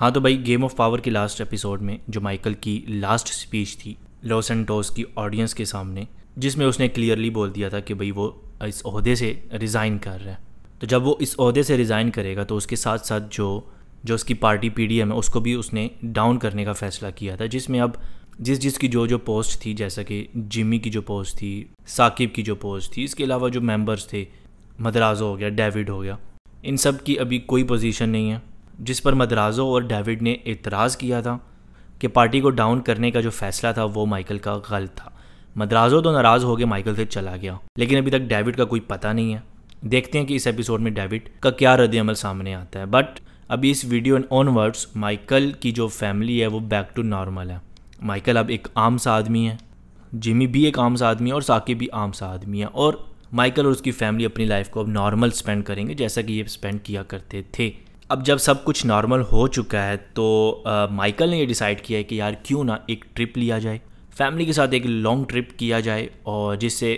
हाँ तो भाई गेम ऑफ पावर की लास्ट एपिसोड में जो माइकल की लास्ट स्पीच थी लॉस एंड टॉस की ऑडियंस के सामने जिसमें उसने क्लियरली बोल दिया था कि भाई वो इस अहदे से रिज़ाइन कर रहा है तो जब वो इस अहदे से रिज़ाइन करेगा तो उसके साथ साथ जो जो उसकी पार्टी पी है उसको भी उसने डाउन करने का फैसला किया था जिसमें अब जिस जिस की जो जो पोस्ट थी जैसा कि जिमी की जो पोस्ट थी साकिब की जो पोस्ट थी इसके अलावा जो मेंबर्स थे मदराज़ो हो गया डेविड हो गया इन सब की अभी कोई पोजीशन नहीं है जिस पर मद्राजो और डेविड ने एतराज़ किया था कि पार्टी को डाउन करने का जो फैसला था वो माइकल का गलत था मद्राजो तो नाराज़ हो गए माइकल से चला गया लेकिन अभी तक डेविड का कोई पता नहीं है देखते हैं कि इस एपिसोड में डेविड का क्या रद्दमल सामने आता है बट अभी इस वीडियो ऑनवर्ड्स माइकल की जो फैमिली है वो बैक टू नॉर्मल है माइकल अब एक आम सा आदमी है जिमी भी एक आम सा आदमी है और साकिब भी आम सा आदमी है और माइकल और उसकी फैमिली अपनी लाइफ को अब नॉर्मल स्पेंड करेंगे जैसा कि ये स्पेंड किया करते थे अब जब सब कुछ नॉर्मल हो चुका है तो आ, माइकल ने ये डिसाइड किया है कि यार क्यों ना एक ट्रिप लिया जाए फैमिली के साथ एक लॉन्ग ट्रिप किया जाए और जिससे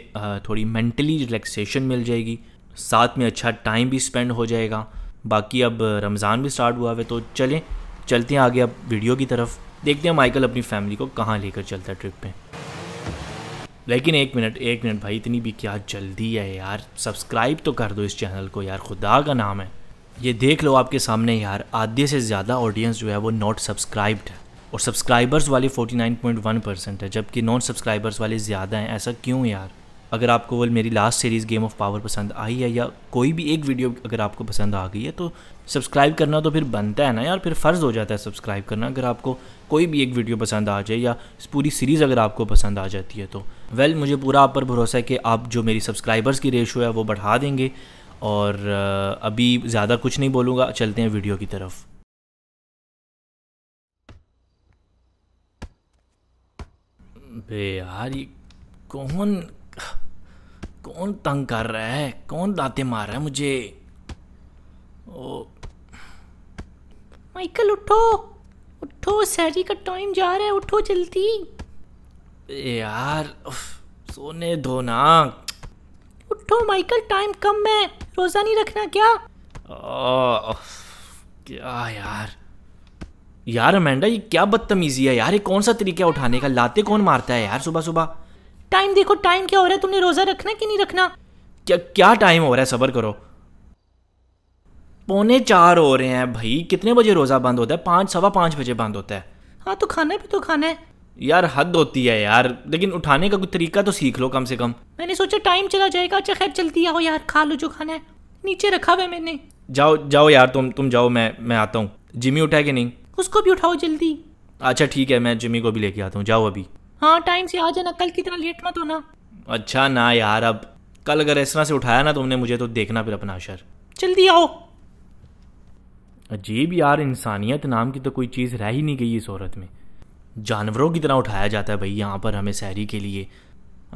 थोड़ी मेंटली रिलैक्सेशन मिल जाएगी साथ में अच्छा टाइम भी स्पेंड हो जाएगा बाकी अब रमज़ान भी स्टार्ट हुआ है तो चलें चलते हैं आगे अब वीडियो की तरफ देखते हैं माइकल अपनी फैमिली को कहाँ लेकर चलता है ट्रिप पे लेकिन एक मिनट एक मिनट भाई इतनी भी क्या जल्दी है यार सब्सक्राइब तो कर दो इस चैनल को यार खुदा का नाम है ये देख लो आपके सामने यार आधे से ज़्यादा ऑडियंस जो है वो नॉट सब्सक्राइब्ड है और सब्सक्राइबर्स वाले 49.1 परसेंट है जबकि नॉन सब्सक्राइबर्स वाले ज़्यादा हैं ऐसा क्यों यार अगर आपको वो मेरी last series game of power पसंद आई है या कोई भी एक वीडियो अगर आपको पसंद आ गई है तो सब्सक्राइब करना तो फिर बनता है ना यार फिर फ़र्ज़ हो जाता है सब्सक्राइब करना अगर आपको कोई भी एक वीडियो पसंद आ जाए या पूरी सीरीज़ अगर आपको पसंद आ जाती है तो वेल मुझे पूरा आप पर भरोसा है कि आप जो मेरी सब्सक्राइबर्स की रेशो है वो बढ़ा देंगे और अभी ज़्यादा कुछ नहीं बोलूँगा चलते हैं वीडियो की तरफ बे यार ये कौन कौन तंग कर रहा है कौन दाते मार रहा है मुझे ओ माइकल उठो उठो सैरी का टाइम जा रहा है उठो जल्दी यार सोने दो ना उठो माइकल टाइम कम है रोजा नहीं रखना क्या क्या यार यार अमेंडा ये क्या बदतमीजी है यार ये कौन सा तरीका उठाने का लाते कौन मारता है यार सुबह सुबह टाइम देखो टाइम क्या हो रहा है तुमने रोजा रखना कि नहीं रखना क्या क्या टाइम हो रहा है सबर करो पौने चार हो रहे हैं भाई कितने बजे रोजा बंद होता है पांच सवा पांच बजे बंद होता है हाँ तो खाना है भी तो खाना है यार हद होती है यार लेकिन उठाने का कोई तरीका तो सीख लो कम से कम मैंने सोचा टाइम चला जाएगा अच्छा खैर जल्दी आओ यार खा लो जो खाना है नीचे रखा हुआ मैंने जाओ जाओ यार तुम तुम जाओ मैं मैं आता हूँ जिमी उठा के नहीं उसको भी उठाओ जल्दी अच्छा ठीक है मैं जिमी को भी लेके आता हूँ जाओ अभी हाँ टाइम से आ जाना कल कितना लेट मत होना अच्छा ना यार अब कल अगर इस तरह से उठाया ना तुमने मुझे तो देखना फिर अपना अशर जल्दी आओ अजीब यार इंसानियत नाम की तो कोई चीज़ रह ही नहीं गई इस औरत में जानवरों की तरह उठाया जाता है भाई यहाँ पर हमें सहरी के लिए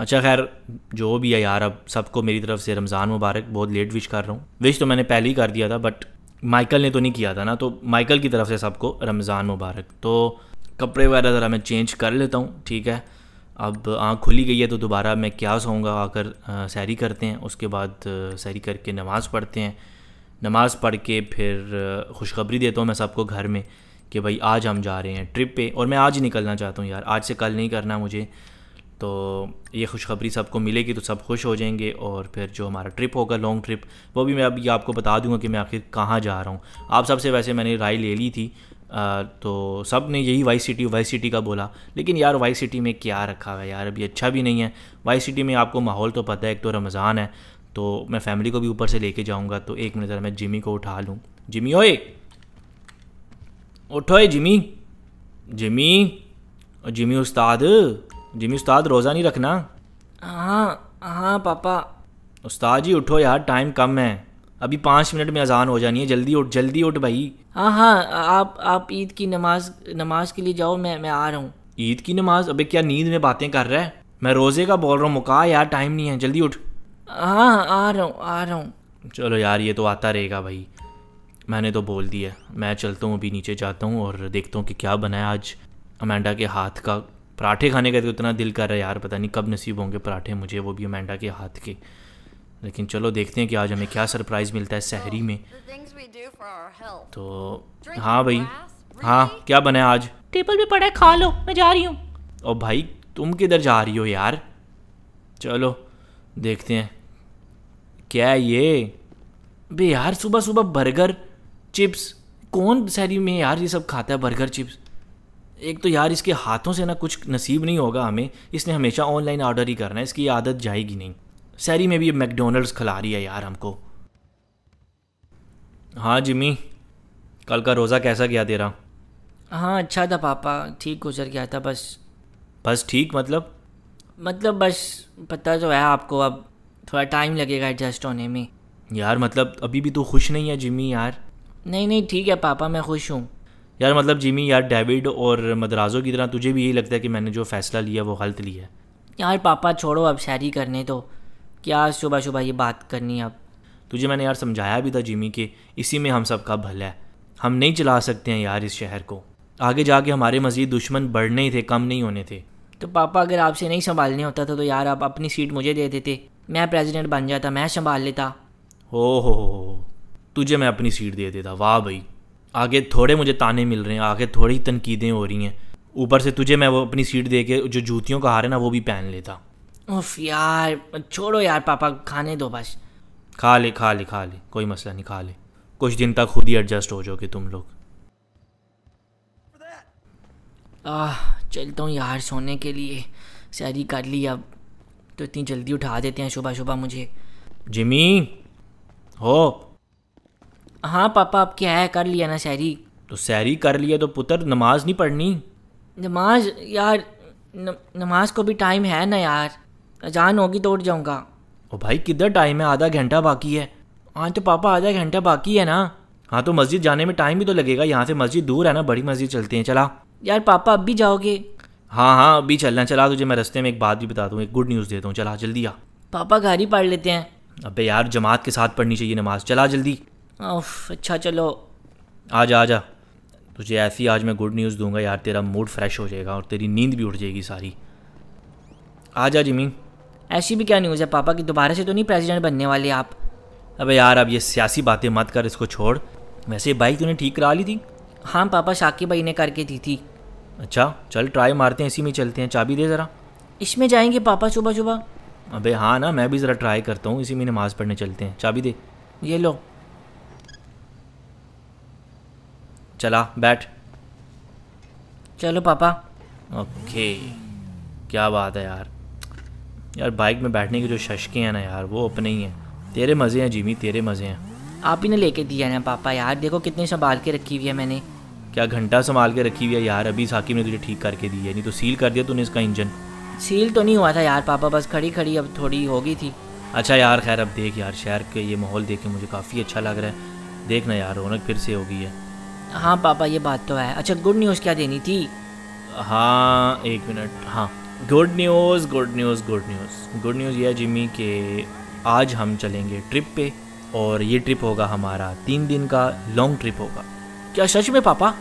अच्छा खैर जो भी है यार अब सबको मेरी तरफ से रमज़ान मुबारक बहुत लेट विश कर रहा हूँ विश तो मैंने पहले ही कर दिया था बट माइकल ने तो नहीं किया था ना तो माइकल की तरफ से सबको रमज़ान मुबारक तो कपड़े वगैरह ज़रा मैं चेंज कर लेता हूँ ठीक है अब आँख खुली गई है तो दोबारा मैं क्या सोऊंगा आकर सैरी करते हैं उसके बाद सैरी करके नमाज़ पढ़ते हैं नमाज़ पढ़ के फिर खुशखबरी देता हूँ मैं सबको घर में कि भाई आज हम जा रहे हैं ट्रिप पे और मैं आज ही निकलना चाहता हूँ यार आज से कल नहीं करना मुझे तो ये खुशखबरी सबको मिलेगी तो सब खुश हो जाएंगे और फिर जो हमारा ट्रिप होगा लॉन्ग ट्रिप वो भी मैं अभी आपको बता दूंगा कि मैं आखिर कहाँ जा रहा हूँ आप सबसे वैसे मैंने राय ले ली थी आ, तो सब ने यही वाई सिटी वाई सिटी का बोला लेकिन यार वाई सिटी में क्या रखा हुआ है यार अभी अच्छा भी नहीं है वाई सिटी में आपको माहौल तो पता है एक तो रमज़ान है तो मैं फैमिली को भी ऊपर से लेके जाऊँगा तो एक मिनट ज़रा मैं जिमी को उठा लूँ जिमी ओए उठोए जिमी जिमी जिमी उस्ताद जिमी उस्ताद रोज़ा नहीं रखना हाँ हाँ पापा उस्ताद जी उठो यार टाइम कम है अभी पाँच मिनट में अजान हो जानी है जल्दी उठ जल्दी उठ भाई हाँ हाँ आप आप ईद की नमाज नमाज के लिए जाओ मैं मैं आ रहा हूँ ईद की नमाज अबे क्या नींद में बातें कर रहा है मैं रोज़े का बोल रहा हूँ मुका यार टाइम नहीं है जल्दी उठ हाँ आ रहा हूँ आ रहा हूँ चलो यार ये तो आता रहेगा भाई मैंने तो बोल दिया मैं चलता हूँ अभी नीचे जाता हूँ और देखता हूँ कि क्या बना है आज अमेंडा के हाथ का पराठे खाने का तो इतना दिल कर रहा है यार पता नहीं कब नसीब होंगे पराठे मुझे वो भी अमेंडा के हाथ के लेकिन चलो देखते हैं कि आज हमें क्या सरप्राइज़ मिलता है सहरी में तो हाँ भाई हाँ क्या बना है आज टेबल पे पड़ा है खा लो मैं जा रही हूँ और भाई तुम किधर जा रही हो यार चलो देखते हैं क्या है ये बे यार सुबह सुबह बर्गर चिप्स कौन शहरी में यार ये सब खाता है बर्गर चिप्स एक तो यार इसके हाथों से ना कुछ नसीब नहीं होगा हमें इसने हमेशा ऑनलाइन ऑर्डर ही करना है इसकी आदत जाएगी नहीं शहरी में भी ये मैकडोनल्ड्स खिला रही है यार हमको हाँ जिमी कल का रोज़ा कैसा गया तेरा हाँ अच्छा था पापा ठीक गुजर गया था बस बस ठीक मतलब मतलब बस पता तो है आपको अब थोड़ा टाइम लगेगा एडजस्ट होने में यार मतलब अभी भी तो खुश नहीं है जिमी यार नहीं नहीं ठीक है पापा मैं खुश हूँ यार मतलब जिमी यार डेविड और मदराजो की तरह तुझे भी यही लगता है कि मैंने जो फ़ैसला लिया वो गलत लिया है यार पापा छोड़ो अब शायरी करने तो क्या सुबह सुबह ये बात करनी अब तुझे मैंने यार समझाया भी था जिमी कि इसी में हम सब का भला है हम नहीं चला सकते हैं यार इस शहर को आगे जाके हमारे मज़ीद दुश्मन बढ़ने ही थे कम नहीं होने थे तो पापा अगर आपसे नहीं संभालने होता था तो यार आप अपनी सीट मुझे दे देते मैं प्रेसिडेंट बन जाता मैं संभाल लेता हो हो हो तुझे मैं अपनी सीट दे देता वाह भाई आगे थोड़े मुझे ताने मिल रहे हैं आगे थोड़ी तनकीदें हो रही हैं ऊपर से तुझे मैं वो अपनी सीट दे के जो जूतियों का हार है ना वो भी पहन लेता उफ यार छोड़ो यार पापा खाने दो बस खा ले खा ले खा ले कोई मसला नहीं खा ले कुछ दिन तक खुद ही एडजस्ट हो जाओगे तुम लोग आह चलता हूँ यार सोने के लिए सैरी कर ली अब तो इतनी जल्दी उठा देते हैं सुबह सुबह मुझे जिमी हो हाँ पापा आप क्या है कर लिया ना शायरी तो शायरी कर लिया तो पुत्र नमाज नहीं पढ़नी नमाज यार न, नमाज को भी टाइम है ना यार अजान होगी तो उठ जाऊँगा ओ भाई किधर टाइम है आधा घंटा बाकी है हाँ तो पापा आधा घंटा बाकी है ना हाँ तो मस्जिद जाने में टाइम भी तो लगेगा यहाँ से मस्जिद दूर है ना बड़ी मस्जिद चलती हैं चला यार पापा अब भी जाओगे हाँ हाँ अभी चलना चला तुझे मैं रस्ते में एक बात भी बता दूँ एक गुड न्यूज़ देता हूँ चला जल्दी आ पापा घर ही पढ़ लेते हैं अबे यार जमात के साथ पढ़नी चाहिए नमाज चला जल्दी अच्छा चलो आ जा तुझे ऐसी आज मैं गुड न्यूज़ दूंगा यार तेरा मूड फ्रेश हो जाएगा और तेरी नींद भी उठ जाएगी सारी आ जा जिमी ऐसी भी क्या न्यूज़ है पापा कि दोबारा से तो नहीं प्रेसिडेंट बनने वाले आप अबे यार अब ये सियासी बातें मत कर इसको छोड़ वैसे बाइक तूने ठीक करा ली थी हाँ पापा शाकिब भाई ने करके दी थी अच्छा चल ट्राई मारते हैं इसी में चलते हैं चाबी दे ज़रा इसमें जाएंगे पापा सुबह सुबह अबे हाँ ना मैं भी ज़रा ट्राई करता हूँ इसी में नमाज़ पढ़ने चलते हैं चाबी दे ये लो चला बैठ चलो पापा ओके क्या बात है यार यार बाइक में बैठने की जो शशके हैं ना यार वो अपने ही हैं तेरे मज़े हैं जिमी तेरे मज़े हैं आप ही ने लेके दिया ना पापा यार देखो कितने संभाल के रखी हुई है मैंने क्या घंटा संभाल के रखी हुई है यार अभी साकिब ने तुझे ठीक करके दी है नहीं तो सील कर दिया तूने इसका इंजन सील तो नहीं हुआ था यार पापा बस खड़ी खड़ी अब थोड़ी हो गई थी अच्छा यार खैर अब देख यार शहर के ये माहौल देख के मुझे काफ़ी अच्छा लग रहा है देखना यार रौनक फिर से हो गई है हाँ पापा ये बात तो है अच्छा गुड न्यूज़ क्या देनी थी हाँ एक मिनट हाँ good news good news good news good news यह जिमी कि आज हम चलेंगे ट्रिप पे और ये ट्रिप होगा हमारा तीन दिन का लॉन्ग ट्रिप होगा क्या सच में पापा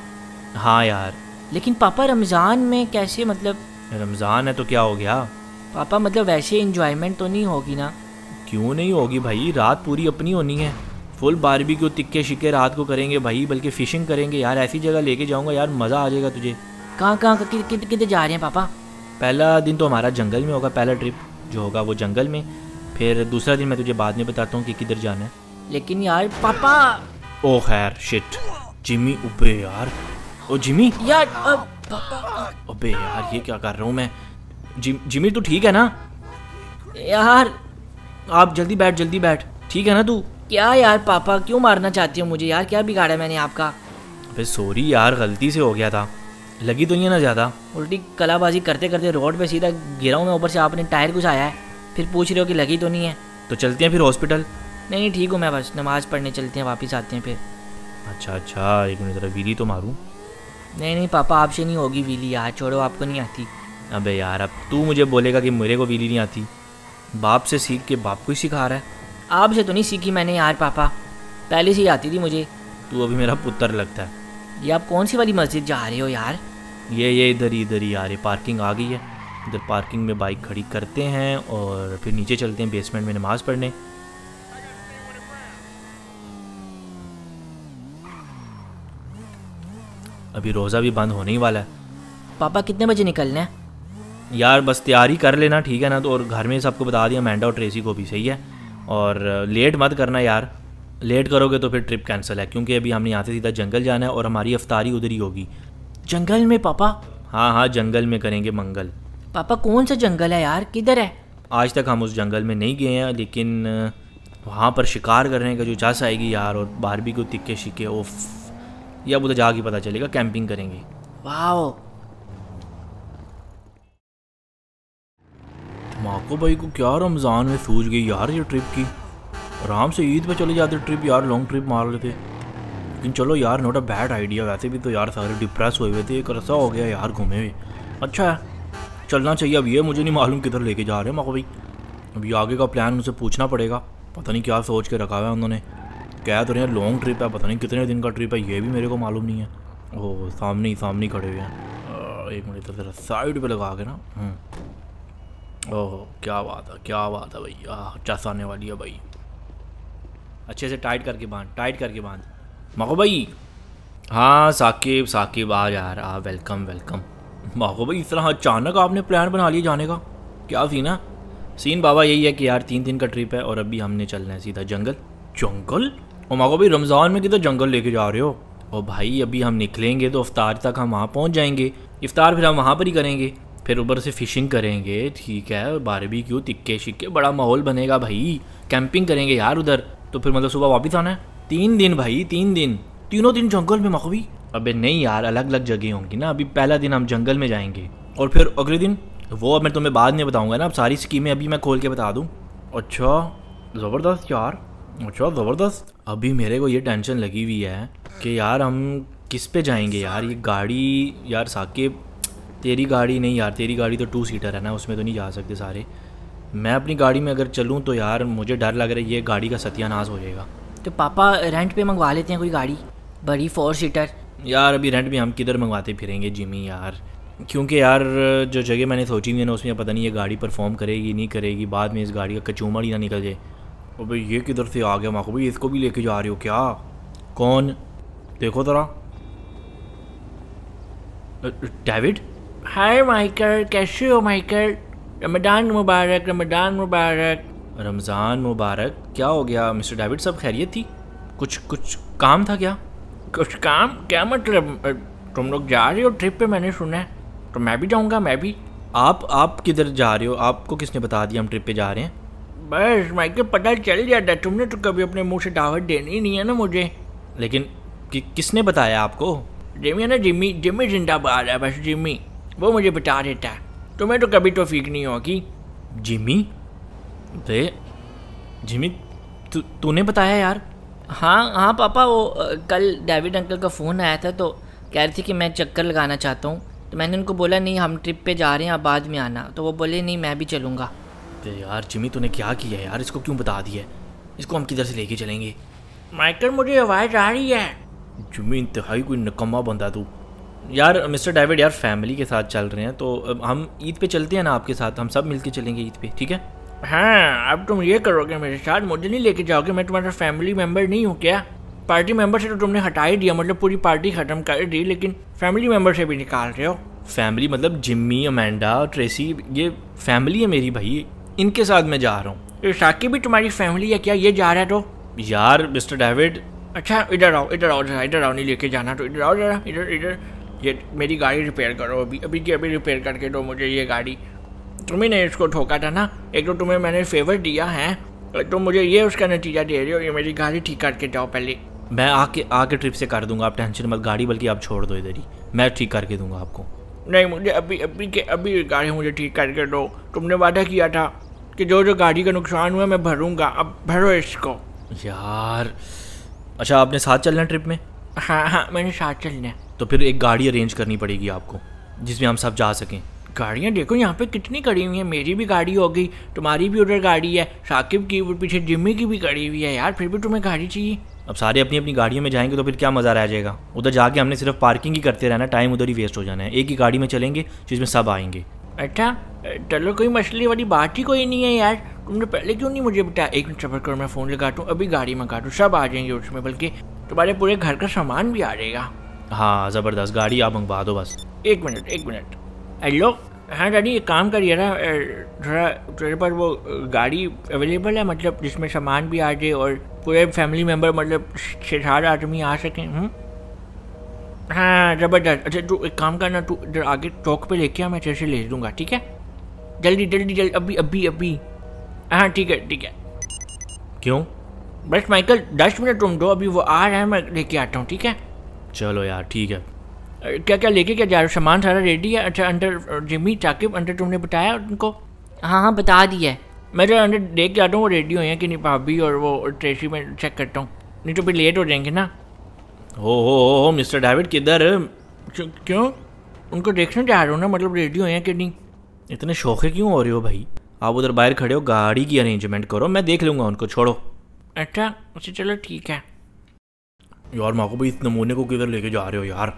हाँ यार लेकिन पापा रमज़ान में कैसे मतलब रमज़ान है तो क्या हो गया पापा मतलब वैसे इन्जॉयमेंट तो नहीं होगी ना क्यों नहीं होगी भाई रात पूरी अपनी होनी है फुल बारबी को तिक्के शिक्के रात को करेंगे भाई बल्कि फ़िशिंग करेंगे यार ऐसी जगह लेके जाऊंगा यार मज़ा आ जाएगा तुझे कहाँ कहाँ कितने कितने जा रहे हैं पापा पहला दिन तो हमारा जंगल में होगा पहला ट्रिप जो होगा वो जंगल में फिर दूसरा दिन मैं तुझे बाद में बताता हूँ कि किधर जाना है लेकिन यार पापा ओ खैर शिट जिमी उबे यार ओ जिमी यार अबे यार ये क्या कर रहा हूँ मैं जिमी तो ठीक है ना यार आप जल्दी बैठ जल्दी बैठ ठीक है ना तू क्या यार पापा क्यों मारना चाहती हो मुझे यार क्या बिगाड़ा मैंने आपका अबे सॉरी यार गलती से हो गया था लगी तो नहीं ना ज़्यादा उल्टी कलाबाजी करते करते रोड पे सीधा गिरा हूँ मैं ऊपर से आपने टायर घुसाया है फिर पूछ रहे हो कि लगी तो नहीं है तो चलते हैं फिर हॉस्पिटल नहीं नहीं ठीक हूँ मैं बस नमाज़ पढ़ने चलते हैं वापस आते हैं फिर अच्छा अच्छा एक मिनट ज़रा वीली तो मारूँ नहीं नहीं पापा आपसे नहीं होगी वीली यार छोड़ो आपको नहीं आती अबे यार अब तू मुझे बोलेगा कि मेरे को वीली नहीं आती बाप से सीख के बाप को ही सिखा रहा है आपसे तो नहीं सीखी मैंने यार पापा पहले से ही आती थी मुझे तू अभी मेरा पुत्र लगता है ये आप कौन सी वाली मस्जिद जा रहे हो यार ये ये इधर इधर ही आ रही पार्किंग आ गई है इधर पार्किंग में बाइक खड़ी करते हैं और फिर नीचे चलते हैं बेसमेंट में नमाज़ पढ़ने अभी रोज़ा भी बंद होने ही वाला है पापा कितने बजे निकलना है यार बस तैयारी कर लेना ठीक है ना तो और घर में सबको बता दिया मैंडा और ट्रेसी को भी सही है और लेट मत करना यार लेट करोगे तो फिर ट्रिप कैंसिल है क्योंकि अभी हमने यहाँ से सीधा जंगल जाना है और हमारी अफ्तारी उधर ही होगी जंगल में पापा हाँ हाँ जंगल में करेंगे मंगल पापा कौन सा जंगल है यार किधर है आज तक हम उस जंगल में नहीं गए हैं लेकिन वहाँ पर शिकार करने का जो चास आएगी यार और बारबी को तिक्के शिक्के ओफ या उधर जाके पता चलेगा कैंपिंग करेंगे वाह माको भाई को क्या रमज़ान में सूझ गई यार ये ट्रिप की आराम से ईद पे चले जाते ट्रिप यार लॉन्ग ट्रिप मार लेते लेकिन चलो यार नोट अ बैड आइडिया वैसे भी तो यार सारे डिप्रेस हुए हुए थे एक रस्सा हो गया यार घूमे हुए अच्छा है चलना चाहिए अब ये मुझे नहीं मालूम किधर लेके जा रहे हैं माको भाई अभी आगे का प्लान उनसे पूछना पड़ेगा पता नहीं क्या सोच के रखा हुआ है उन्होंने कह तो रहे हैं लॉन्ग ट्रिप है पता नहीं कितने दिन का ट्रिप है ये भी मेरे को मालूम नहीं है ओह सामने ही सामने ही खड़े हुए हैं एक मिनट इधर साइड पे लगा के ना हम्म। ओहो क्या बात है क्या बात है भैया चस आने वाली है भाई अच्छे से टाइट करके बांध टाइट करके बांध माखो भाई हाँ साकिब साकिब आ जा रहा वेलकम वेलकम माखो भाई इस तरह अचानक आपने प्लान बना लिया जाने का क्या सीन है सीन बाबा यही है कि यार तीन दिन का ट्रिप है और अभी हमने चलना है सीधा जंगल जंगल और माखो भाई रमज़ान में किधर जंगल लेके जा रहे हो और भाई अभी हम निकलेंगे तो अफ्तार तक हम वहाँ पहुँच जाएंगे इफ्तार फिर हम वहाँ पर ही करेंगे फिर ऊपर से फिशिंग करेंगे ठीक है बारहवीं क्यों तिक्के शिक्के बड़ा माहौल बनेगा भाई कैंपिंग करेंगे यार उधर तो फिर मतलब सुबह वापस आना है तीन दिन भाई तीन दिन तीनों दिन जंगल में मखवी अबे नहीं यार अलग अलग जगह होंगी ना अभी पहला दिन हम जंगल में जाएंगे और फिर अगले दिन वो अब मैं तुम्हें बाद में बताऊंगा ना अब सारी स्कीमें अभी मैं खोल के बता दूँ अच्छा ज़बरदस्त यार अच्छा ज़बरदस्त अभी मेरे को ये टेंशन लगी हुई है कि यार हम किस पे जाएंगे यार ये गाड़ी यार साकेब तेरी गाड़ी नहीं यार तेरी गाड़ी तो टू सीटर है ना उसमें तो नहीं जा सकते सारे मैं अपनी गाड़ी में अगर चलूँ तो यार मुझे डर लग रहा है ये गाड़ी का सत्यानाश हो जाएगा तो पापा रेंट पे मंगवा लेते हैं कोई गाड़ी बड़ी फोर सीटर यार अभी रेंट भी हम किधर मंगवाते फिरेंगे जिमी यार क्योंकि यार जो जगह मैंने सोची हुई है ना उसमें पता नहीं ये गाड़ी परफॉर्म करेगी नहीं करेगी बाद में इस गाड़ी का कचूमड़ ही ना निकल जाए और भाई ये किधर से आ गया माँ को भाई इसको भी लेके जा रहे हो क्या कौन देखो ज़रा डेविड हाय माइकर कैसे हो माइकर रमदान मुबारक रमदान मुबारक रमज़ान मुबारक क्या हो गया मिस्टर डेविड सब खैरियत थी कुछ कुछ काम था क्या कुछ काम क्या मतलब तुम लोग जा रहे हो ट्रिप पे मैंने सुना है तो मैं भी जाऊँगा मैं भी आप आप किधर जा रहे हो आपको किसने बता दिया हम ट्रिप पे जा रहे हैं बस माइकल पता चल जाता तुमने तो कभी अपने मुंह से दावत देनी ही नहीं है ना मुझे लेकिन कि, किसने बताया आपको जिमी है ना जिमी जिमी जिंदाबाद है बस जिमी वो मुझे बता देता है तुम्हें तो, तो कभी तो फीक नहीं होगी जिमी बे जिमी तूने तूने बताया यार हाँ हाँ पापा वो कल डेविड अंकल का फ़ोन आया था तो कह रही थी कि मैं चक्कर लगाना चाहता हूँ तो मैंने उनको बोला नहीं हम ट्रिप पे जा रहे हैं आप बाद में आना तो वो बोले नहीं मैं भी चलूँगा तो यार जिमी तूने क्या किया यार इसको क्यों बता दिया इसको हम किधर से लेके चलेंगे माइकल मुझे आवाज़ आ रही है जिमी इंतहाई कोई निकम्मा बंदा तू यार मिस्टर डेविड यार फैमिली के साथ चल रहे हैं तो हम ईद पे चलते हैं ना आपके साथ हम सब मिलके चलेंगे ईद पे ठीक है हाँ अब तुम ये करोगे मेरे साथ मुझे नहीं लेके जाओगे मैं तुम्हारा फैमिली मेम्बर नहीं हूँ क्या पार्टी मेंबर से तो तुमने हटा ही दिया मतलब पूरी पार्टी ख़त्म कर दी लेकिन फैमिली मेंबर से भी निकाल रहे हो फैमिली मतलब जिम्मी अमेंडा ट्रेसी ये फैमिली है मेरी भाई इनके साथ मैं जा रहा हूँ साकी भी तुम्हारी फैमिली है क्या ये जा रहा है तो यार मिस्टर डेविड अच्छा इधर आओ इधर आओ जरा इधर आओ नहीं लेके जाना तो इधर आओ जरा इधर इधर ये मेरी गाड़ी रिपेयर करो अभी अभी की अभी रिपेयर करके दो मुझे ये गाड़ी तुम्हें ने इसको ठोका था ना एक तो तुम्हें मैंने फेवर दिया है तो मुझे ये उसका नतीजा दे रहे हो ये मेरी गाड़ी ठीक करके जाओ पहले मैं आके आके ट्रिप से कर दूंगा आप टेंशन मत गाड़ी बल्कि आप छोड़ दो इधर ही मैं ठीक करके दूंगा आपको नहीं मुझे अभी अभी के अभी गाड़ी मुझे ठीक करके दो तुमने वादा किया था कि जो जो गाड़ी का नुकसान हुआ मैं भरूंगा अब भरो इसको यार अच्छा आपने साथ चलना ट्रिप में हाँ हाँ मैंने साथ चलना है तो फिर एक गाड़ी अरेंज करनी पड़ेगी आपको जिसमें हम सब जा सकें गाड़ियाँ देखो यहाँ पे कितनी खड़ी हुई हैं मेरी भी गाड़ी हो गई तुम्हारी भी उधर गाड़ी है शाकिब की पीछे जिम्मी की भी खड़ी हुई है यार फिर भी तुम्हें गाड़ी चाहिए अब सारे अपनी अपनी गाड़ियों में जाएंगे तो फिर क्या मज़ा रह जाएगा उधर जाके हमने सिर्फ पार्किंग ही करते रहना टाइम उधर ही वेस्ट हो जाना है एक ही गाड़ी में चलेंगे जिसमें सब आएंगे अच्छा चलो कोई मछली वाली बात ही कोई नहीं है यार तुमने पहले क्यों नहीं मुझे बताया एक मिनट सफर करो मैं फ़ोन लगाटूँ अभी गाड़ी मंगा दूँ सब आ जाएंगे उसमें बल्कि तुम्हारे पूरे घर का सामान भी आ जाएगा हाँ ज़बरदस्त गाड़ी आप मंगवा दो बस एक मिनट एक मिनट हेलो हाँ डैडी एक काम करिए ना थोड़ा तेरे पर वो गाड़ी अवेलेबल है मतलब जिसमें सामान भी आ जाए और पूरे फैमिली मेम्बर मतलब छः सात आदमी आ सकें हम्म? हाँ ज़बरदस्त अच्छा तू एक काम करना तू इधर आगे चौक पे लेके आ मैं तेरे से ले दूँगा ठीक है जल्दी जल्दी जल्दी अभी अभी अभी हाँ ठीक है ठीक है क्यों बस माइकल दस मिनट तुम दो अभी वो आ रहा है मैं लेके आता हूँ ठीक है चलो यार ठीक है क्या क्या लेके क्या जा रहे हो सामान सारा रेडी है अच्छा अंडर जिमी चाकिब अंडर तुमने बताया उनको हाँ हाँ बता दिया है मैं तो अंडर देख जाता हूँ वो रेडी हुए हैं कि नहीं भाभी और वो ट्रेसी में चेक करता हूँ नहीं तो फिर लेट हो जाएंगे ना हो हो हो हो मिस्टर डेविड किधर क्यों उनको देखने जा रहे हो ना मतलब रेडी हुए हैं कि नहीं इतने शौके क्यों हो रहे हो भाई आप उधर बाहर खड़े हो गाड़ी की अरेंजमेंट करो मैं देख लूँगा उनको छोड़ो अच्छा अच्छा चलो ठीक है यार माँ को भाई इस नमूने को किधर लेके जा रहे हो यार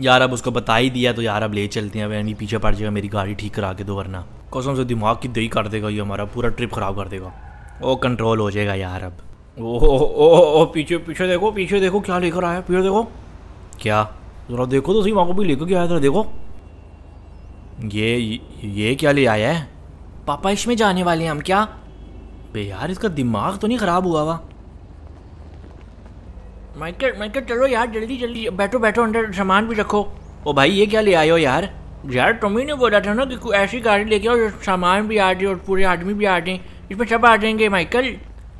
यार अब उसको बता ही दिया तो यार अब ले चलते हैं यानी पीछे पड़ जाएगा मेरी गाड़ी ठीक करा के दो वरना कसम से दिमाग की दही कर देगा ये हमारा पूरा ट्रिप ख़राब कर देगा ओ कंट्रोल हो जाएगा यार अब ओ ओ, ओ, ओ पीछे पीछे देखो पीछे देखो क्या लेकर आया पीछे देखो क्या ज़रा देखो तो सही माँ को भी लेकर क्या आया ज़रा देखो ये ये क्या ले आया है पापा इसमें जाने वाले हैं हम क्या बे यार इसका दिमाग तो नहीं ख़राब हुआ हुआ माइकल माइकल चलो यार जल्दी जल्दी बैठो बैठो अंदर सामान भी रखो ओ भाई ये क्या ले आए हो यार यार ही ने बोला था ना कि ऐसी गाड़ी लेके आओ सामान भी आ जाए और पूरे आदमी भी आ जाए इसमें सब आ जाएंगे माइकल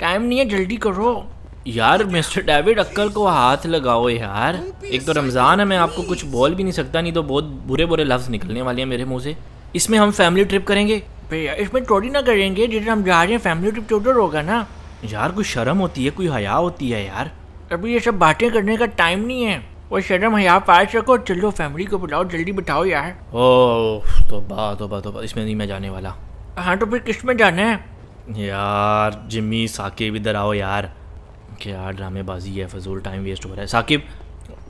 टाइम नहीं है जल्दी करो यार मिस्टर डेविड अक्कल को हाथ लगाओ यार एक तो रमज़ान है मैं आपको कुछ बोल भी नहीं सकता नहीं तो बहुत बुरे बुरे लफ्ज़ निकलने वाले हैं मेरे मुँह से इसमें हम फैमिली ट्रिप करेंगे भैया इसमें थोड़ी ना करेंगे जिधर हम जा रहे हैं फैमिली ट्रिप चोटर होगा ना यार कोई शर्म होती है कोई हया होती है यार अभी ये सब बातें करने का टाइम नहीं है वो शर्म है आप आ सको चलो फैमिली को बुलाओ जल्दी बिठाओ यार ओ तो बात हो बात हो बात इसमें नहीं मैं जाने वाला हाँ तो फिर किस में जाना है यार जिम्मी साकिब इधर आओ यार क्या यार ड्रामेबाजी है फजूल टाइम वेस्ट हो रहा है साकिब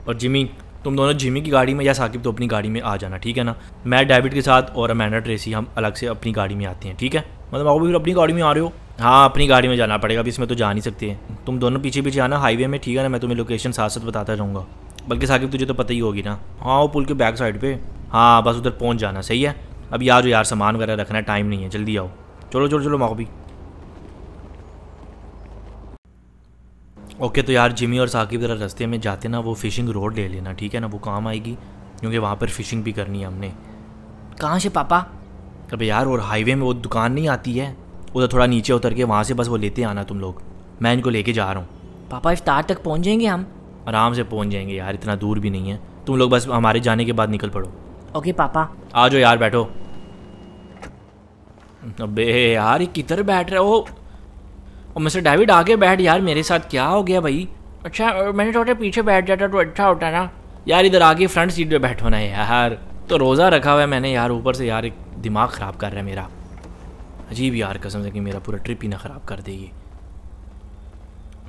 और जिमी तुम दोनों जिमी की गाड़ी में या साकिब तो अपनी गाड़ी में आ जाना ठीक है ना मैं डेविड के साथ और अमेंडा ट्रेसी हम अलग से अपनी गाड़ी में आते हैं ठीक है मतलब आप भी फिर अपनी गाड़ी में आ रहे हो हाँ अपनी गाड़ी में जाना पड़ेगा अभी इसमें तो जा नहीं सकते तुम दोनों पीछे पीछे आना हाईवे में ठीक है ना मैं तुम्हें लोकेशन साथ साथ बताता रहूँगा बल्कि साकिब तुझे तो पता ही होगी ना हाँ वो पुल के बैक साइड पे हाँ बस उधर पहुँच जाना सही है अब यार यार सामान वगैरह रखना टाइम नहीं है जल्दी आओ चलो चलो चलो माओ भी ओके तो यार जिमी और साकिब ज़रा रास्ते में जाते ना वो फ़िशिंग रोड ले लेना ठीक है ना वो काम आएगी क्योंकि वहाँ पर फ़िशिंग भी करनी है हमने कहाँ से पापा अबे यार और हाईवे में वो दुकान नहीं आती है उधर थोड़ा नीचे उतर के वहाँ से बस वो लेते आना तुम लोग मैं इनको लेके जा रहा हूँ पापा इफ्तार तक पहुँच जाएंगे हम आराम से पहुँच जाएंगे यार इतना दूर भी नहीं है तुम लोग बस हमारे जाने के बाद निकल पड़ो ओके पापा आ जाओ यार बैठो अबे यार ये किधर बैठ रहे हो और मिस्टर डेविड आगे बैठ यार मेरे साथ क्या हो गया भाई अच्छा मैंने सोचा पीछे बैठ जाता तो अच्छा होता ना यार इधर आगे फ्रंट सीट पे बैठो ना यार तो रोज़ा रखा हुआ है मैंने यार ऊपर से यार दिमाग ख़राब कर रहा है मेरा अजीब यार कसम से कि मेरा पूरा ट्रिप ही ना ख़राब कर देगी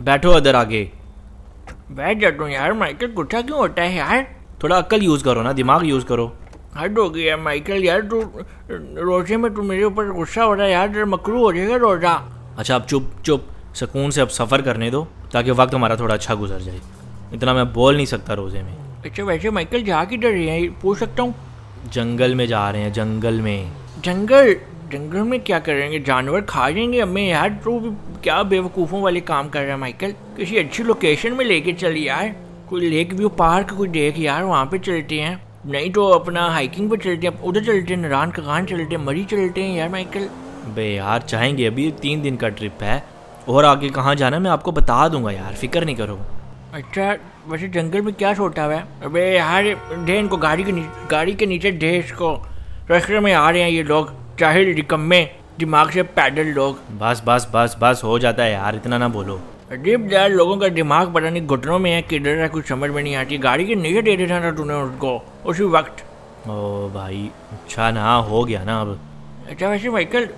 बैठो अदर आगे बैठ जाता हूँ यार माइकल गुट्ठा क्यों होता है यार थोड़ा अक्ल यूज़ करो ना दिमाग यूज़ करो हट हो गई माइकल यार तू रोजे में तू मेरे ऊपर गुस्सा हो रहा है यार मकरू हो जाएगा रोजा अच्छा अब चुप चुप सुकून से अब सफ़र करने दो ताकि वक्त हमारा थोड़ा अच्छा गुजर जाए इतना मैं बोल नहीं सकता रोजे में अच्छा वैसे माइकल जा किधर रहे हैं पूछ सकता हूँ जंगल में जा रहे हैं जंगल में जंगल जंगल में क्या करेंगे जानवर खा जाएंगे हमें यार तो क्या बेवकूफ़ों वाले काम कर रहा है माइकल किसी अच्छी लोकेशन में लेके चल यार कोई लेक व्यू पार्क कोई देख यार वहाँ पे चलते हैं नहीं तो अपना हाइकिंग पे चलते हैं उधर चलते हैं नारान कगान चलते हैं मरी चलते हैं यार माइकल बे यार चाहेंगे अभी तीन दिन का ट्रिप है और आगे कहाँ जाना मैं आपको बता दूंगा यार फिक्र नहीं करो अच्छा वैसे जंगल में क्या छोटा हुआ है अबे यार दे इनको गाड़ी के गाड़ी के नीचे दे इसको रस्ते में आ रहे हैं ये लोग जाहिल निकम्मे दिमाग से पैदल लोग बस बस बस बस हो जाता है यार इतना ना बोलो अजीब यार लोगों का दिमाग पता नहीं घुटनों में है किधर है कुछ समझ में नहीं आती गाड़ी के नीचे दे देना था तूने उसको उसी वक्त ओ भाई अच्छा ना हो गया ना अब अच्छा वैसे वहीकल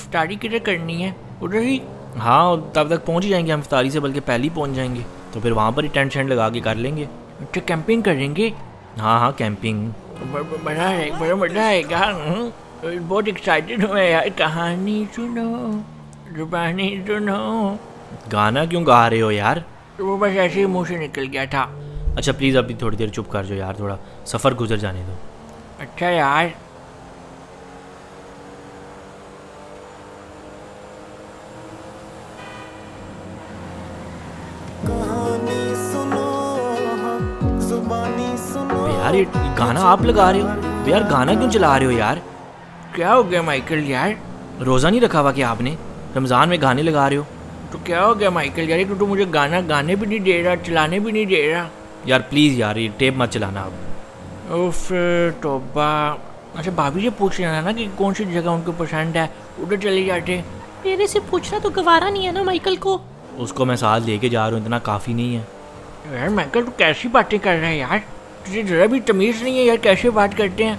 इफ्तारी किधर करनी है उधर ही हाँ तब तक पहुँच ही जाएंगे हम इफ्तारी से बल्कि पहले ही पहुँच जाएंगे तो फिर वहाँ पर ही टेंट शेंट लगा के कर लेंगे अच्छा कैंपिंग करेंगे हाँ हाँ कैंपिंग बड़ा है बड़ा मजा आएगा हम्म। बहुत एक्साइटेड हूँ यार कहानी सुनो जुबानी सुनो गाना क्यों गा रहे हो यार वो बस ऐसे ही मुँह से निकल गया था अच्छा प्लीज़ अभी थोड़ी देर चुप कर जो यार थोड़ा सफ़र गुजर जाने दो अच्छा यार यार ये गाना आप लगा रहे हो यार गाना क्यों चला रहे हो यार क्या हो गया माइकल यार रोज़ा नहीं रखा हुआ क्या आपने रमज़ान में गाने लगा रहे हो तो क्या हो गया माइकल यार तो तू तो मुझे गाना गाने भी नहीं दे रहा चलाने भी नहीं दे रहा यार प्लीज़ यार ये टेप मत चलाना अब उफ तोबा अच्छा भाभी जी पूछ रहे ना कि कौन सी जगह उनको पसंद है उधर चले जाते मेरे से पूछना तो गवारा नहीं है ना माइकल को उसको मैं साथ लेके जा रहा हूँ इतना काफ़ी नहीं है यार माइकल तू तो कैसी बातें कर रहे हैं यार तुझे ज़रा भी तमीज़ नहीं है यार कैसे बात करते हैं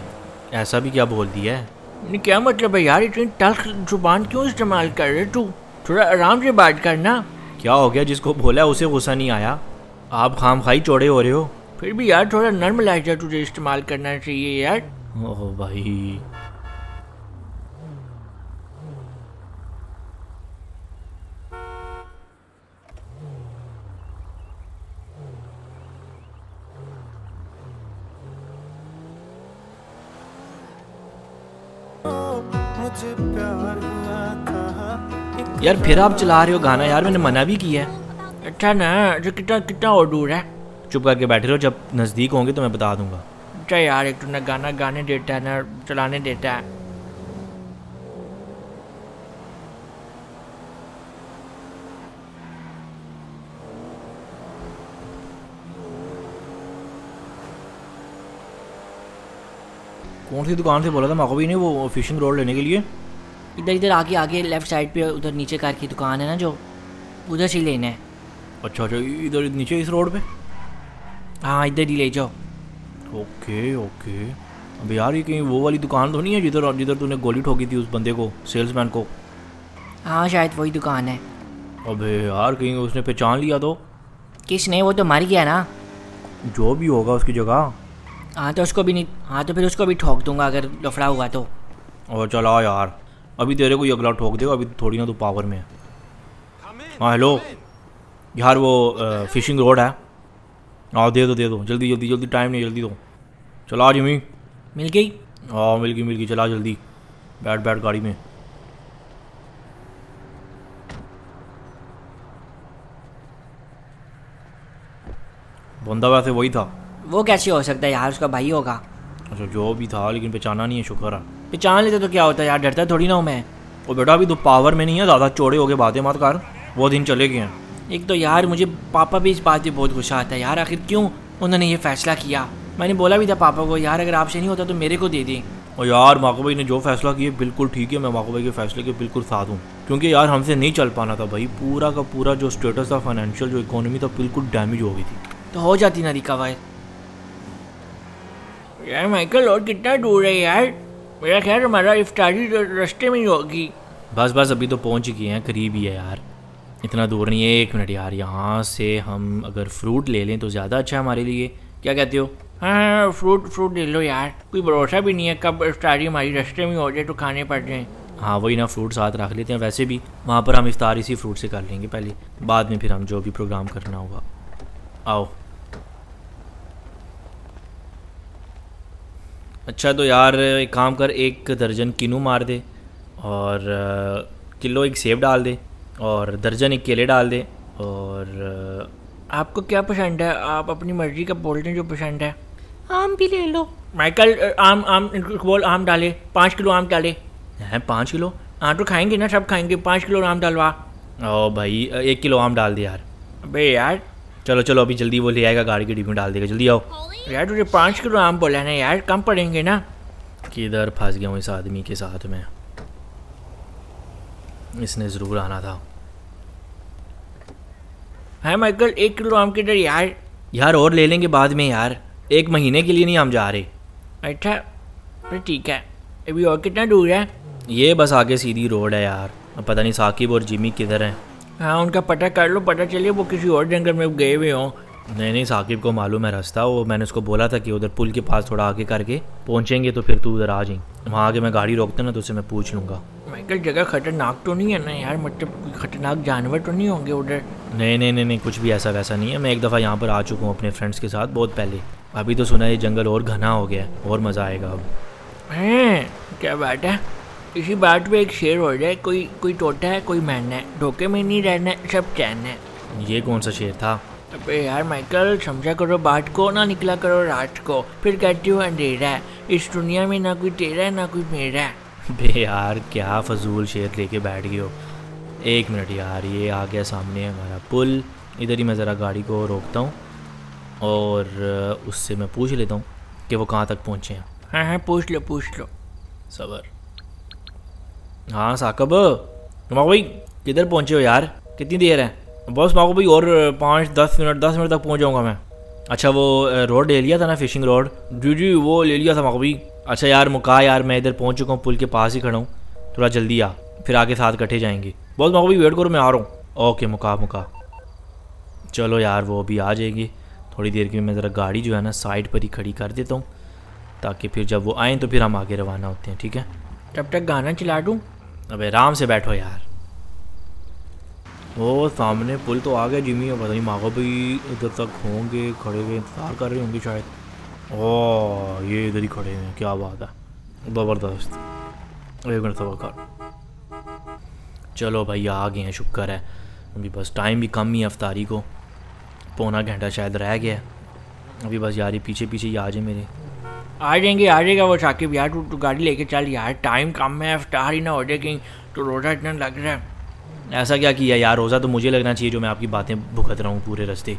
ऐसा भी क्या बोल दिया है नहीं क्या मतलब है यार इतनी तल्ख जुबान क्यों इस्तेमाल कर रहे तू थोड़ा आराम से बात करना क्या हो गया जिसको बोला उसे गुस्सा नहीं आया आप खाम खाई चौड़े हो रहे हो फिर भी यार थोड़ा नर्म लाइजर तुझे इस्तेमाल करना चाहिए यार ओह भाई यार फिर आप चला रहे हो गाना यार मैंने मना भी किया है अच्छा ना जो कितना कितना और दूर है चुप करके बैठे रहो जब नज़दीक होंगे तो मैं बता दूंगा अच्छा यार एक तो ना गाना गाने देता है ना चलाने देता है कौन सी दुकान से बोला था मैं भी नहीं वो फिशिंग रोड लेने के लिए इधर इधर आगे आगे लेफ्ट साइड पे उधर नीचे कार की दुकान है ना जो उधर से ही लेना है अच्छा अच्छा इधर नीचे इस रोड पे हाँ इधर ही ले जाओ ओके ओके अब यार ये कहीं वो वाली दुकान तो नहीं है जिधर जिधर तूने गोली ठोकी थी उस बंदे को सेल्समैन को हाँ शायद वही दुकान है अबे यार कहीं उसने पहचान लिया तो किसने वो तो मर गया ना जो भी होगा उसकी जगह हाँ तो उसको भी नहीं हाँ तो फिर उसको भी ठोक दूंगा अगर लफड़ा हुआ तो और चलाओ यार अभी तेरे को ये अगला ठोक देगा अभी थोड़ी ना तो पावर में है हाँ हेलो यार वो आ, फिशिंग रोड है हाँ दे दो दे दो जल्दी जल्दी जल्दी टाइम नहीं जल्दी दो चला जिमी मिल गई हाँ मिल गई मिल गई चला जल्दी बैठ बैठ गाड़ी में बंदा वैसे वही था वो कैसे हो सकता है यार उसका भाई होगा अच्छा जो भी था लेकिन पहचाना नहीं है शुक्र है पहचान लेते तो क्या होता है यार डरता थोड़ी ना हूँ मैं और बेटा अभी तो पावर में नहीं है ज़्यादा चौड़े हो गए बातें मत कर वो दिन चले गए हैं एक तो यार मुझे पापा भी इस बात पर बहुत गुस्सा आता है यार आखिर क्यों उन्होंने ये फैसला किया मैंने बोला भी था पापा को यार अगर आपसे नहीं होता तो मेरे को दे दें और यार माको भाई ने जो फैसला किया बिल्कुल ठीक है मैं माको भाई के फैसले के बिल्कुल साथ हूँ क्योंकि यार हमसे नहीं चल पाना था भाई पूरा का पूरा जो स्टेटस था फाइनेंशियल जो इकोनॉमी था बिल्कुल डैमेज हो गई थी तो हो जाती ना रिकवर यार माइकल और कितना दूर है यार मेरा ख्याल हमारा इफ्तारी रास्ते में ही होगी बस बस अभी तो पहुंच गए हैं करीब ही है यार इतना दूर नहीं है एक मिनट यार यहाँ से हम अगर फ्रूट ले लें तो ज़्यादा अच्छा हमारे लिए क्या कहते हो हाँ, हाँ फ्रूट फ्रूट ले लो यार कोई भरोसा भी नहीं है कब इफ्तारी हमारी रास्ते में हो जाए तो खाने पड़ जाए हाँ वही ना फ्रूट साथ रख लेते हैं वैसे भी वहाँ पर हम इफ्तार इसी फ्रूट से कर लेंगे पहले बाद में फिर हम जो भी प्रोग्राम करना होगा आओ अच्छा तो यार एक काम कर एक दर्जन किनू मार दे और किलो एक सेब डाल दे और दर्जन एक केले डाल दे और आपको क्या पसंद है आप अपनी मर्जी का बोलते हैं जो पसंद है आम भी ले लो माइकल आम आम बोल आम डाले पाँच किलो आम डाले हैं पाँच किलो हाँ तो खाएंगे ना सब खाएंगे पाँच किलो आम डालवा ओ भाई एक किलो आम डाल दे यार अबे यार चलो चलो अभी जल्दी वो ले आएगा गाड़ी की डिब्बे डाल देगा जल्दी आओ यार तुझे पाँच किलो आम बोला ना यार कम पड़ेंगे ना किधर फंस गया हूँ इस आदमी के साथ में इसने ज़रूर आना था है हाँ, माइकल एक किलो आम किधर यार यार और ले लेंगे बाद में यार एक महीने के लिए नहीं हम जा रहे अच्छा अरे ठीक है अभी और कितना दूर है ये बस आगे सीधी रोड है यार पता नहीं साकिब और जिमी किधर हैं हाँ उनका पता कर लो पता चलिए वो किसी और जंगल में गए हुए हों नहीं नहीं साकिब को मालूम है रास्ता वो मैंने उसको बोला था कि उधर पुल के पास थोड़ा आगे करके पहुँचेंगे तो फिर तू उधर आ जाएंगे वहाँ आगे मैं गाड़ी रोकता ना तो उसे मैं पूछ लूँगा माइकल जगह खतरनाक तो नहीं है ना यार मतलब खतरनाक जानवर तो नहीं होंगे उधर नहीं नहीं नहीं नहीं कुछ भी ऐसा वैसा नहीं है मैं एक दफ़ा यहाँ पर आ चुका हूँ अपने फ्रेंड्स के साथ बहुत पहले अभी तो सुना ये जंगल और घना हो गया है और मज़ा आएगा अब हैं क्या बात है इसी बात पे एक शेर हो जाए कोई कोई टोटा है कोई मैन है धोखे में नहीं रहना है सब चैन है ये कौन सा शेर था अबे यार माइकल समझा करो बाट को ना निकला करो रात को फिर कहती हूँ अंधेरा है इस दुनिया में ना कोई तेरा है ना कोई मेरा है बे यार क्या फजूल शेर लेके बैठ गयो एक मिनट यार ये आ गया सामने हमारा पुल इधर ही मैं ज़रा गाड़ी को रोकता हूँ और उससे मैं पूछ लेता हूँ कि वो कहाँ तक पहुँचे हैं हाँ हाँ पूछ लो पूछ लो सबर हाँ साकब भाई किधर पहुँचे हो यार कितनी देर है बस माँ को भाई और पाँच दस मिनट दस मिनट तक पहुँच जाऊँगा मैं अच्छा वो रोड ले लिया था ना फिशिंग रोड जी जी वो ले लिया था माँ को भाई अच्छा यार मुका यार मैं इधर पहुँच चुका हूँ पुल के पास ही खड़ा हूँ थोड़ा जल्दी आ फिर आगे साथ कटे जाएंगे बस माँ को भाई वेट करो मैं आ रहा हूँ ओके मुका मुका चलो यार वो अभी आ जाएगी थोड़ी देर की मैं ज़रा गाड़ी जो है ना साइड पर ही खड़ी कर देता हूँ ताकि फिर जब वो आएँ तो फिर हम आगे रवाना होते हैं ठीक है तब तक गाना चला दूँ अब आराम से बैठो यार वो सामने पुल तो आ गया जिमी और पता नहीं माघो भी इधर तक होंगे खड़े हुए इंतज़ार कर रहे होंगे शायद ओ ये इधर ही खड़े हैं क्या बात है ज़बरदस्त एक मिनट कर चलो भाई आ गए हैं शुक्र है अभी बस टाइम भी कम ही है अफ्तारी को पौना घंटा शायद रह गया अभी बस यार ये पीछे पीछे ही आ जाए मेरे आ जाएंगे आ जाएगा वो शाकिब यार तू गाड़ी लेके चल यार टाइम कम है अफ्तार ही ना हो जाए कहीं तो रोज़ा इतना लग रहा है ऐसा क्या किया यार रोज़ा तो मुझे लगना चाहिए जो मैं आपकी बातें भुगत रहा हूँ पूरे रास्ते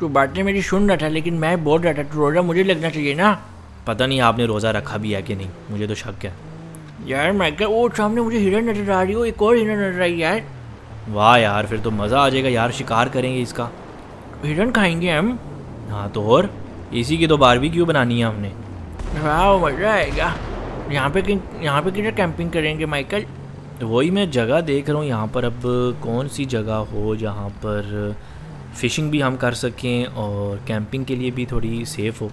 तो बातें मेरी सुन रहा था लेकिन मैं बोल रहा था तो रोज़ा मुझे लगना चाहिए ना पता नहीं आपने रोज़ा रखा भी है कि नहीं मुझे तो शक है यार मैं क्या वो सामने मुझे हिरन नजर आ रही हो एक और हिरन नजर आई यार वाह यार फिर तो मज़ा आ जाएगा यार शिकार करेंगे इसका हिरन खाएंगे हम हाँ तो और इसी की तो बारबी क्यों बनानी है हमने वाह मज़ा आएगा यहाँ पे यहाँ पे कितना कैंपिंग करेंगे माइकल वही मैं जगह देख रहा हूँ यहाँ पर अब कौन सी जगह हो जहाँ पर फ़िशिंग भी हम कर सकें और कैंपिंग के लिए भी थोड़ी सेफ़ हो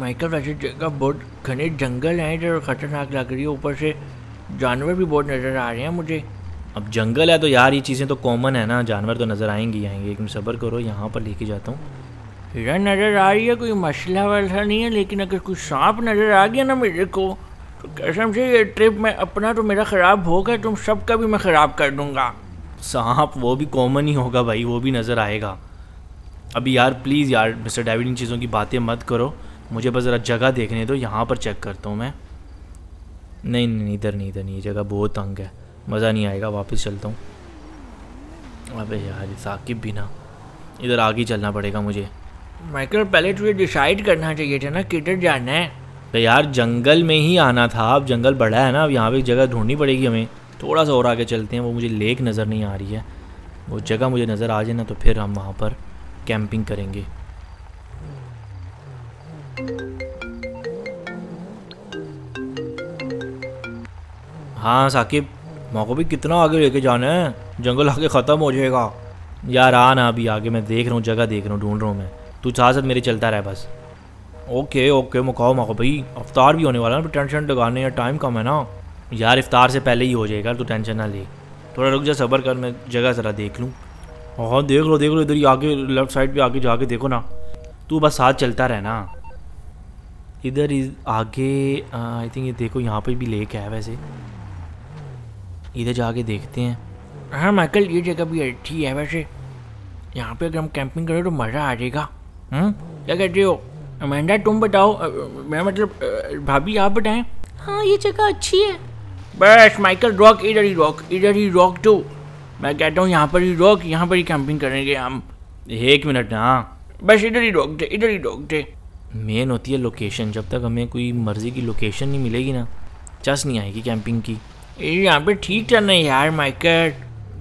माइकल वैसे जगह बहुत घने जंगल हैं जो ख़तरनाक लग रही है ऊपर से जानवर भी बहुत नज़र आ रहे हैं मुझे अब जंगल है तो यार ये चीज़ें तो कॉमन है ना जानवर तो नज़र ही आएंगे लेकिन सब्र करो यहाँ पर लेके जाता हूँ हिरन नज़र आ रही है कोई मसला वाला नहीं है लेकिन अगर कोई सांप नज़र आ गया ना मेरे को तो कसम से ये ट्रिप में अपना तो मेरा ख़राब होगा तुम सबका भी मैं ख़राब कर दूंगा साहब वो भी कॉमन ही होगा भाई वो भी नज़र आएगा अभी यार प्लीज़ यार मिस्टर डेविड इन चीज़ों की बातें मत करो मुझे बस ज़रा जगह देखने दो तो यहाँ पर चेक करता हूँ मैं नहीं नहीं इधर नहीं इधर नहीं ये जगह बहुत तंग है मज़ा नहीं आएगा वापस चलता हूँ अबे यार साकिब भी ना इधर आगे चलना पड़ेगा मुझे माइकल पहले तुझे तो डिसाइड करना चाहिए था ना किधर जाना है तो यार जंगल में ही आना था अब जंगल बड़ा है ना अब यहाँ पे जगह ढूंढनी पड़ेगी हमें थोड़ा सा और आगे चलते हैं वो मुझे लेक नज़र नहीं आ रही है वो जगह मुझे नज़र आ जाए ना तो फिर हम वहाँ पर कैंपिंग करेंगे हाँ साकिब माँ को भी कितना आगे लेके जाना है जंगल आगे ख़त्म हो जाएगा यार आना अभी आगे मैं देख रहा हूँ जगह देख रहा हूँ ढूंढ रहा हूँ मैं तू चाह साथ मेरे चलता रहा बस ओके ओके मुकाओ मको भाई अफ्तार भी होने वाला है ना टेंशन लगाने या टाइम कम है ना यार इफ्तार से पहले ही हो जाएगा तू टेंशन ना ले थोड़ा रुक जा सबर कर मैं जगह ज़रा देख लूँ हाँ देख लो देख लो इधर ही आगे लेफ्ट साइड भी आगे जाके देखो ना तू बस साथ चलता रहना इधर आगे आई थिंक ये देखो यहाँ पे भी लेक है वैसे इधर जाके देखते हैं हाँ माइकल ये जगह भी अच्छी है वैसे यहाँ पे अगर हम कैंपिंग करें तो मज़ा आ जाएगा हम्म, क्या कहते हो अमेंडा तुम बताओ मैं मतलब भाभी आप बताएं हाँ ये जगह अच्छी है बस माइकल रॉक इधर ही रॉक इधर ही रॉक टू मैं कहता हूँ यहाँ पर ही रॉक यहाँ पर ही कैंपिंग करेंगे हम एक मिनट ना बस इधर ही रॉक दे इधर ही रॉक मेन होती है लोकेशन जब तक हमें कोई मर्ज़ी की लोकेशन नहीं मिलेगी ना चस नहीं आएगी कैंपिंग की यहाँ पे ठीक चल रही यार माइकल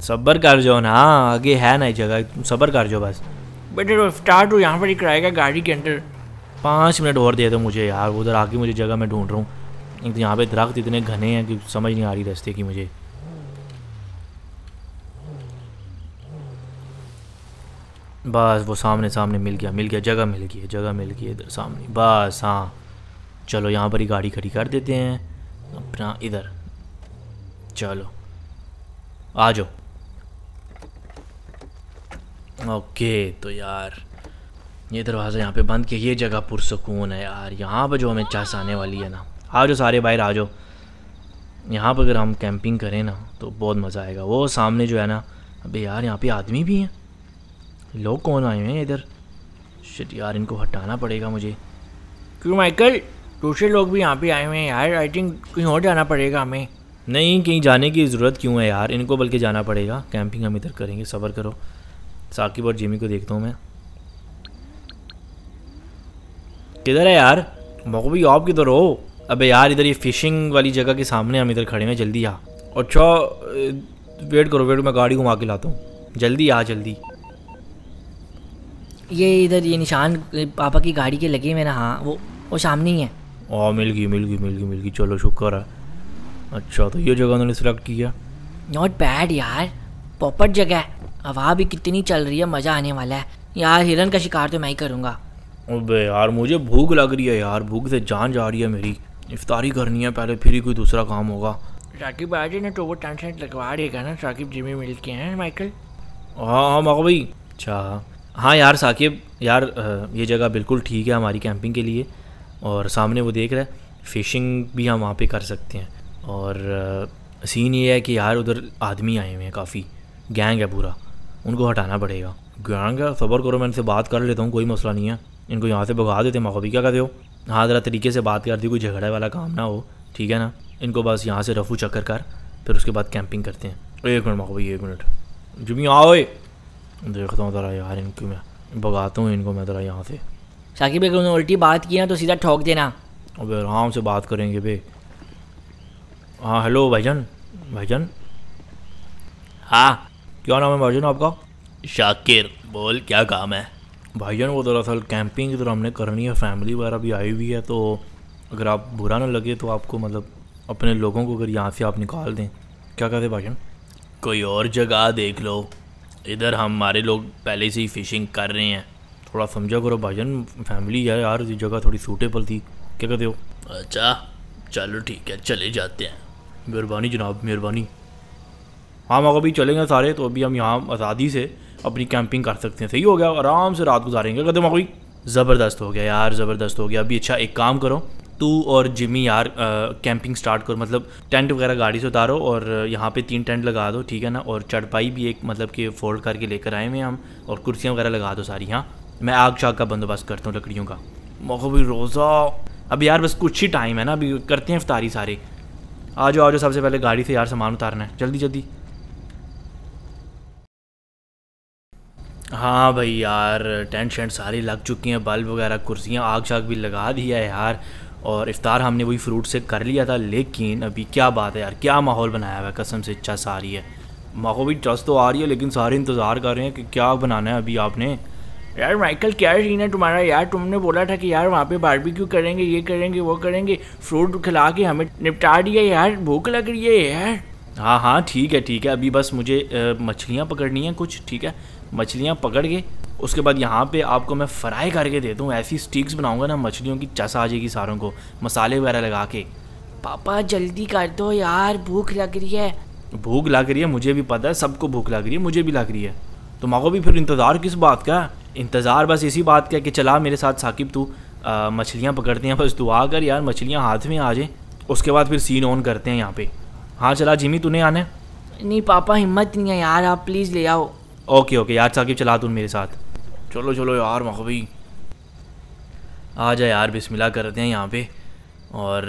सब्र कर जाओ ना आगे है ना जगह तुम सब्र कर जाओ बस बट स्टार्ट हो यहाँ पर ही कराएगा गाड़ी के अंदर पाँच मिनट और दे दो मुझे यार उधर आके मुझे जगह मैं ढूंढ रहा हूँ एक तो यहाँ पे दरख्त इतने घने हैं कि समझ नहीं आ रही रास्ते की मुझे बस वो सामने सामने मिल गया मिल गया जगह मिल गई जगह मिल गई इधर सामने बस हाँ चलो यहाँ पर ही गाड़ी खड़ी कर देते हैं अपना इधर चलो आ जाओ ओके तो यार ये दरवाज़ा यहाँ पे बंद किया ये जगह पुरसकून है यार यहाँ पर जो हमें चास आने वाली है ना आ जाओ सारे बाहर आ जाओ यहाँ पर अगर हम कैंपिंग करें ना तो बहुत मज़ा आएगा वो सामने जो है ना अबे यार यहाँ पे आदमी भी हैं लोग कौन आए हैं इधर शिट यार इनको हटाना पड़ेगा मुझे क्यों माइकल दूसरे लोग भी यहाँ पे आए हुए हैं यार आई थिंक कहीं और जाना पड़ेगा हमें नहीं कहीं जाने की ज़रूरत क्यों है यार इनको बल्कि जाना पड़ेगा कैंपिंग हम इधर करेंगे सबर करो साकिब और जिमी को देखता हूँ मैं किधर है यार मोको भाई आप किधर हो अबे यार इधर ये फिशिंग वाली जगह के सामने हम इधर खड़े हैं जल्दी आ अच्छा वेट करो वेट मैं गाड़ी घुमा के लाता हूँ जल्दी आ जल्दी ये इधर ये निशान पापा की गाड़ी के लगे मेरा हाँ वो वो सामने ही है ओ मिल गई मिल गई मिल गई मिल गई चलो शुक्र है अच्छा तो ये जगह उन्होंने सिलेक्ट किया नॉट बैड यार पॉपर जगह है हवा भी कितनी चल रही है मज़ा आने वाला है यार हिरन का शिकार तो मैं ही करूँगा अबे यार मुझे भूख लग रही है यार भूख से जान जा रही है मेरी इफ्तारी करनी है पहले फिर ही कोई दूसरा काम होगा शाकिब आज ने तो वो टेंशन लगवा देगा ना साकिब जी में मिल के हैं माइकल हाँ हाँ मको भाई अच्छा हाँ यार साकिब यार ये जगह बिल्कुल ठीक है हमारी कैंपिंग के लिए और सामने वो देख रहा है फ़िशिंग भी हम वहाँ पे कर सकते हैं और सीन ये है कि यार उधर आदमी आए हुए हैं काफ़ी गैंग है पूरा उनको हटाना पड़ेगा गैंग है सबर करो मैं इनसे बात कर लेता हूँ कोई मसला नहीं है इनको यहाँ से भगा देते मखबी क्या कहते हो हाँ ज़रा तरीके से बात करती कोई झगड़ा वाला काम ना हो ठीक है ना इनको बस यहाँ से रफू चक्कर कर फिर उसके बाद कैंपिंग करते हैं एक मिनट मखबी एक मिनट जुबी आओ देखता हूँ ज़रा यार इनको मैं भगाता हूँ इनको मैं ज़रा यहाँ से शाकिब भाई उन्होंने उल्टी बात की ना तो सीधा ठोक देना अब आराम से बात करेंगे भे हाँ हेलो भाईजन भाईजान हाँ क्या नाम है भाईजान आपका शाकिर बोल क्या काम है भाईजान वो दरअसल कैंपिंग इधर हमने करनी है फैमिली वगैरह भी आई हुई है तो अगर आप बुरा ना लगे तो आपको मतलब अपने लोगों को अगर यहाँ से आप निकाल दें क्या कहते भाईजान कोई और जगह देख लो इधर हमारे लोग पहले से ही फ़िशिंग कर रहे हैं थोड़ा समझा करो भाईजान फैमिली है यार ये जगह थोड़ी सूटेबल थी क्या कहते हो अच्छा चलो ठीक है चले जाते हैं मेहरबानी जनाब मेहरबानी हाँ, हम अगर भी चलेंगे सारे तो अभी हम यहाँ आज़ादी से अपनी कैंपिंग कर सकते हैं सही हो गया आराम से रात गुजारेंगे कदम कोई ज़बरदस्त हो गया यार ज़बरदस्त हो गया अभी अच्छा एक काम करो तू और जिमी यार कैंपिंग स्टार्ट करो मतलब टेंट वगैरह गाड़ी से उतारो और यहाँ पे तीन टेंट लगा दो ठीक है ना और चटपाई भी एक मतलब कि फोल्ड करके लेकर आए हुए हम और कुर्सियाँ वगैरह लगा दो सारी हाँ मैं आग शाग का बंदोबस्त करता हूँ लकड़ियों का मौका भी रोज़ा अब यार बस कुछ ही टाइम है ना अभी करते हैं इफ्तारी सारे आ जाओ आ जाओ सबसे पहले गाड़ी से यार सामान उतारना है जल्दी जल्दी हाँ भाई यार टेंट शेंट सारी लग चुकी हैं बल्ब वगैरह कुर्सियाँ आग शाग भी लगा दिया है यार और इफ़ार हमने वही फ्रूट से कर लिया था लेकिन अभी क्या बात है यार क्या माहौल बनाया हुआ है कसम से इच्छा सारी है माखो भी ट्रस्ट तो आ रही है लेकिन सारे इंतज़ार कर रहे हैं कि क्या बनाना है अभी आपने यार माइकल क्या सीन है तुम्हारा यार तुमने बोला था कि यार वहाँ पे बारबेक्यू करेंगे ये करेंगे वो करेंगे फ्रूट खिला के हमें निपटा दिया यार भूख लग रही है यार हाँ हाँ ठीक है ठीक है अभी बस मुझे मछलियाँ पकड़नी है कुछ ठीक है मछलियाँ पकड़ के उसके बाद यहाँ पे आपको मैं फ्राई करके दे दूँ ऐसी स्टिक्स बनाऊँगा ना मछलियों की चस आ जाएगी सारों को मसाले वगैरह लगा के पापा जल्दी कर दो यार भूख लग रही है भूख लग रही है मुझे भी पता है सबको भूख लग रही है मुझे भी लग रही है तो माँ भी फिर इंतज़ार किस बात का इंतज़ार बस इसी बात का कि चला मेरे साथ साकिब तू मछलियाँ पकड़ते हैं बस दुआ कर यार मछलियाँ हाथ में आ जाए उसके बाद फिर सीन ऑन करते हैं यहाँ पे हाँ चला जिमी तूने आना है नहीं पापा हिम्मत नहीं है यार आप प्लीज़ ले आओ ओके ओके यार साकिब चला तू मेरे साथ चलो चलो यार मखबी आ जा यार बिस्मिल्लाह करते हैं यहाँ पे और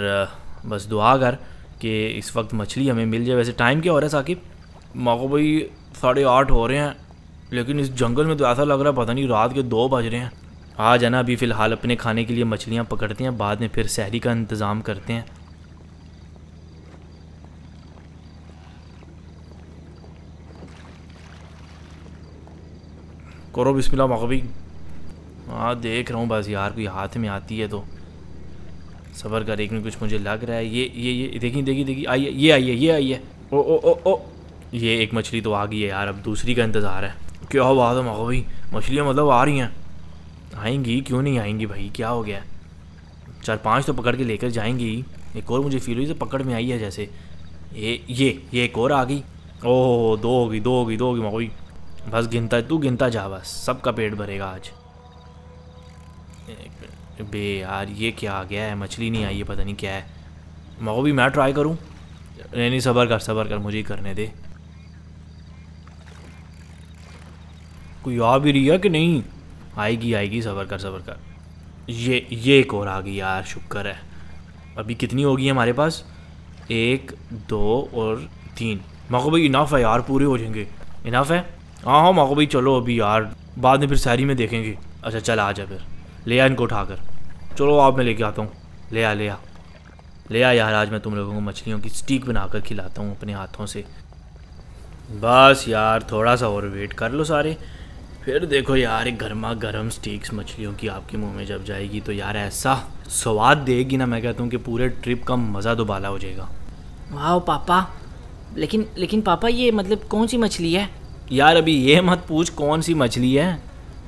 बस दुआ कर कि इस वक्त मछली हमें मिल जाए वैसे टाइम क्या हो रहा है साकिब माको भाई साढ़े आठ हो रहे हैं लेकिन इस जंगल में तो ऐसा लग रहा है पता नहीं रात के दो बज रहे हैं आ जाना अभी फ़िलहाल अपने खाने के लिए मछलियाँ पकड़ते हैं बाद में फिर शहरी का इंतज़ाम करते हैं करो बिस्मिल्लाह मकबी हाँ देख रहा हूँ बस यार कोई हाथ में आती है तो सबर कर एक में कुछ मुझे लग रहा है ये ये ये देखी देखी देखी आइए ये आइए ये आइए ओ ओ ओ ओ ये एक मछली तो आ गई है यार अब दूसरी का इंतज़ार है क्या बात है मकबी मछलियाँ मतलब आ रही हैं आएंगी क्यों नहीं आएंगी भाई क्या हो गया चार पाँच तो पकड़ के लेकर जाएंगी एक और मुझे फील हुई तो पकड़ में आई है जैसे ये ये ये एक और आ गई ओह दो हो गई दो हो गई दो हो गई मकबी बस गिनता तू गिनता जा बस सबका पेट भरेगा आज बे यार ये क्या आ गया है मछली नहीं आई है पता नहीं क्या है मको भी मैं ट्राई करूँ नहीं नहीं सबर कर सबर कर मुझे ही करने दे कोई आ भी रही है कि नहीं आएगी आएगी सबर कर सबर कर ये ये एक और आ गई यार शुक्र है अभी कितनी होगी हमारे पास एक दो और तीन मगो भाई इनाफ है यार पूरे हो जाएंगे इनाफ है हाँ हाँ माको भाई चलो अभी यार बाद में फिर शहरी में देखेंगे अच्छा चल आ जा फिर ले आ इनको उठा कर चलो आप मैं लेके आता हूँ ले आ ले आ ले आ यार आज मैं तुम लोगों को मछलियों की स्टीक बनाकर खिलाता हूँ अपने हाथों से बस यार थोड़ा सा और वेट कर लो सारे फिर देखो यार एक गर्मा गर्म स्टीक्स मछलियों की आपके मुंह में जब जाएगी तो यार ऐसा स्वाद देगी ना मैं कहता हूँ कि पूरे ट्रिप का मज़ा दोबाला हो जाएगा वाह पापा लेकिन लेकिन पापा ये मतलब कौन सी मछली है यार अभी ये मत पूछ कौन सी मछली है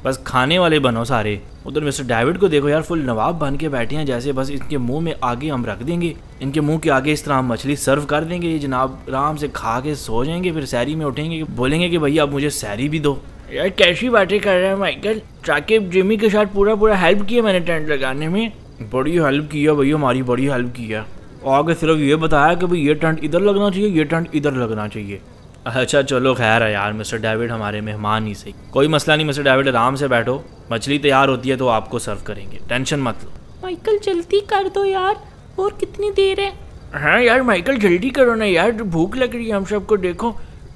बस खाने वाले बनो सारे उधर मिस्टर डेविड को देखो यार फुल नवाब बन के बैठे हैं जैसे बस इनके मुंह में आगे हम रख देंगे इनके मुंह के आगे इस तरह हम मछली सर्व कर देंगे ये जनाब आराम से खा के सो जाएंगे फिर सैरी में उठेंगे बोलेंगे कि भैया आप मुझे सैरी भी दो यार कैसी बातें कर रहे हैं माइकल ट्रैकिब जिमी के साथ पूरा पूरा हेल्प किया मैंने टेंट लगाने में बड़ी हेल्प किया भैया हमारी बड़ी हेल्प किया आगे सिर्फ ये बताया कि भाई ये टेंट इधर लगना चाहिए ये टेंट इधर लगना चाहिए अच्छा, अच्छा चलो खैर है यार मिस्टर डेविड हमारे मेहमान ही सही कोई मसला नहीं मिस्टर डेविड आराम से बैठो मछली तैयार होती है तो आपको सर्व करेंगे टेंशन मत लो माइकल जल्दी कर दो यार और कितनी देर है हाँ यार माइकल जल्दी करो ना यार भूख लग रही है हम सबको देखो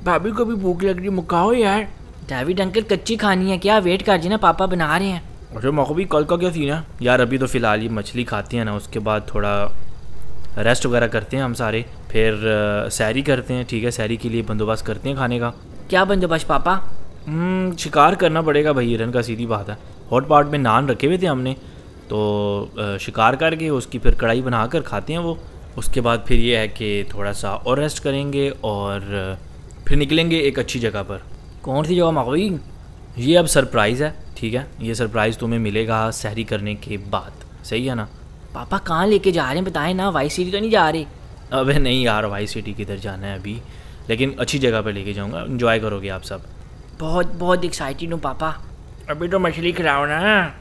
भाभी को भी भूख लग रही मुकाओ यार डेविड अंकल कच्ची खानी है क्या वेट कर जी ना पापा बना रहे हैं अरे मौको भी कल का क्या सीन है यार अभी तो फिलहाल ये मछली खाती है ना उसके बाद थोड़ा रेस्ट वगैरह करते हैं हम सारे फिर सैरी करते हैं ठीक है सैरी के लिए बंदोबस्त करते हैं खाने का क्या बंदोबस्त पापा हम्म, शिकार करना पड़ेगा भाई हिरन का सीधी बात है हॉट पॉट में नान रखे हुए थे हमने तो शिकार करके उसकी फिर कढ़ाई बना कर खाते हैं वो उसके बाद फिर ये है कि थोड़ा सा और रेस्ट करेंगे और फिर निकलेंगे एक अच्छी जगह पर कौन सी जगह मावी ये अब सरप्राइज़ है ठीक है ये सरप्राइज़ तुम्हें मिलेगा सैरी करने के बाद सही है ना पापा कहाँ लेके जा रहे हैं बताएं ना वाई सिटी तो नहीं जा रहे अबे नहीं यार वाई सिटी किधर जाना है अभी लेकिन अच्छी जगह पर लेके जाऊँगा इन्जॉय करोगे आप सब बहुत बहुत एक्साइटेड हूँ पापा अभी तो मछली खिलाओ ना